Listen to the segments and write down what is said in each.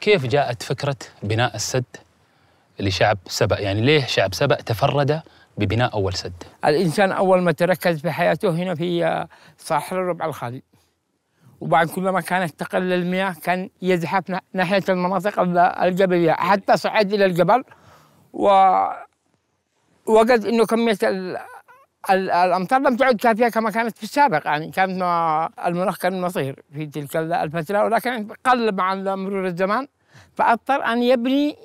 كيف جاءت فكرة بناء السد لشعب سبأ يعني ليه شعب سبأ تفرد ببناء أول سد الإنسان أول ما تركز في حياته هنا في صحراء الربع الخالي وبعد كلما كانت تقل المياه كان يزحف ناحية المناطق الجبلية حتى صعد إلى الجبل و وجد أنه كمية الامطار لم تعد كافيه كما كانت في السابق يعني كانت المناخ كان مصير في تلك الفتره ولكن قل مع مرور الزمان فاضطر ان يبني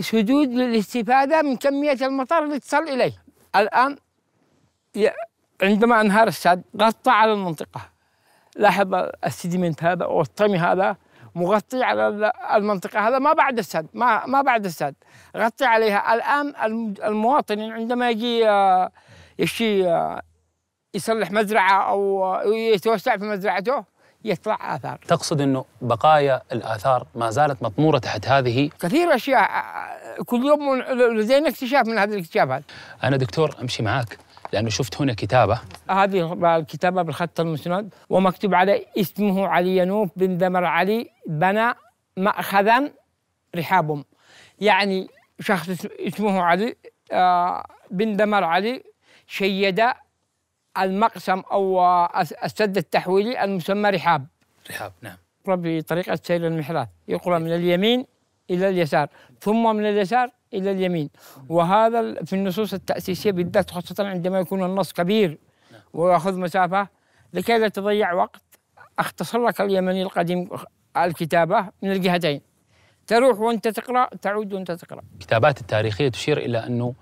سدود للاستفاده من كميه المطر اللي تصل اليه الان عندما انهار السد غطى على المنطقه لاحظ السديمنت هذا او الطمي هذا مغطي على المنطقة هذا ما بعد السد ما ما بعد السد غطي عليها الآن المواطن عندما يجي آه، يشي يصلح مزرعه او يتوسع في مزرعته يطلع اثار تقصد انه بقايا الاثار ما زالت مطموره تحت هذه كثير اشياء كل يوم لدينا اكتشاف من هذه الاكتشافات انا دكتور امشي معاك لانه شفت هنا كتابه هذه الكتابه بالخط المسند ومكتوب على اسمه علي ينوف بن دمر علي بنى ماخذا رحابهم يعني شخص اسمه علي آه، بن دمر علي شيد المقسم أو السد التحويلي المسمى رحاب رحاب نعم بطريقة سير المحراث يقرأ إيه. من اليمين إلى اليسار ثم من اليسار إلى اليمين وهذا في النصوص التأسيسية بالذات خاصة عندما يكون النص كبير نعم. ويأخذ مسافة لكي لا تضيع وقت اختصر لك اليمني القديم الكتابة من الجهتين تروح وانت تقرا تعود وانت تقرا الكتابات التاريخيه تشير الى انه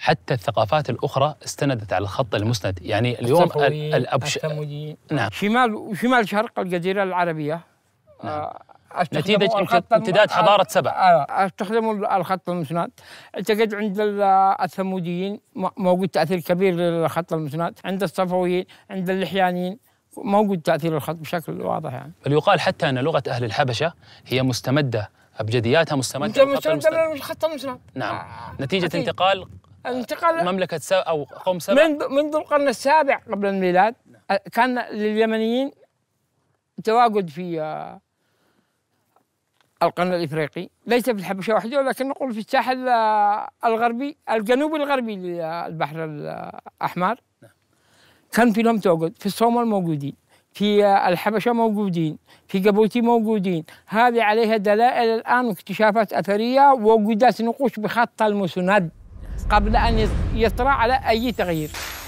حتى الثقافات الأخرى استندت على الخط المسند يعني اليوم الأبش... نعم شمال شمال شرق الجزيرة العربية نعم. آه، نتيجة امتداد آه، حضارة سبع آه، استخدموا الخط المسند اعتقد عند الثموديين موجود تأثير كبير للخط المسند عند الصفويين عند اللحيانيين موجود تأثير الخط بشكل واضح يعني بل يقال حتى أن لغة أهل الحبشة هي مستمدة أبجدياتها مستمدة من الخط المسند نعم نتيجة انتقال انتقل مملكة سبع أو قوم سبع منذ منذ القرن السابع قبل الميلاد نعم. كان لليمنيين تواجد في آه، القرن الافريقي ليس في الحبشه وحده ولكن نقول في الساحل آه، الغربي الجنوب الغربي للبحر الاحمر نعم. كان في لهم تواجد في الصومال موجودين في آه، الحبشه موجودين في جيبوتي موجودين هذه عليها دلائل الان واكتشافات اثريه ووجدات نقوش بخط المسند قبل أن يطرأ على أي تغيير